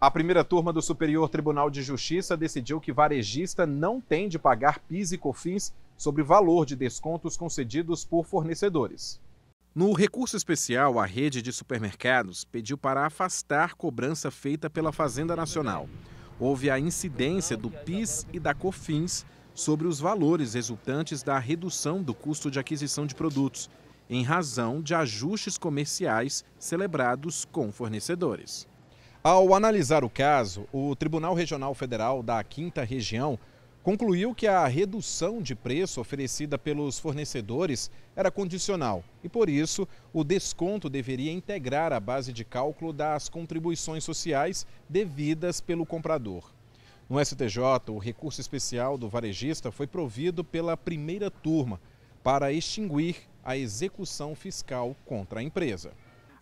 A primeira turma do Superior Tribunal de Justiça decidiu que varejista não tem de pagar PIS e COFINS sobre valor de descontos concedidos por fornecedores. No recurso especial, a rede de supermercados pediu para afastar cobrança feita pela Fazenda Nacional. Houve a incidência do PIS e da COFINS sobre os valores resultantes da redução do custo de aquisição de produtos, em razão de ajustes comerciais celebrados com fornecedores. Ao analisar o caso, o Tribunal Regional Federal da Quinta Região concluiu que a redução de preço oferecida pelos fornecedores era condicional e, por isso, o desconto deveria integrar a base de cálculo das contribuições sociais devidas pelo comprador. No STJ, o recurso especial do varejista foi provido pela primeira turma para extinguir a execução fiscal contra a empresa.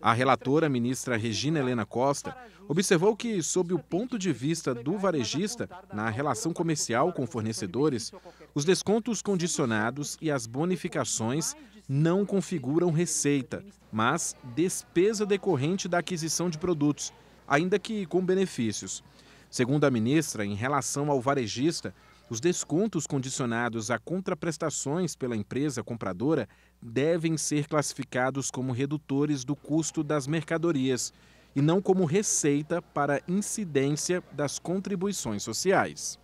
A relatora, ministra Regina Helena Costa, observou que, sob o ponto de vista do varejista, na relação comercial com fornecedores, os descontos condicionados e as bonificações não configuram receita, mas despesa decorrente da aquisição de produtos, ainda que com benefícios. Segundo a ministra, em relação ao varejista, os descontos condicionados a contraprestações pela empresa compradora devem ser classificados como redutores do custo das mercadorias e não como receita para incidência das contribuições sociais.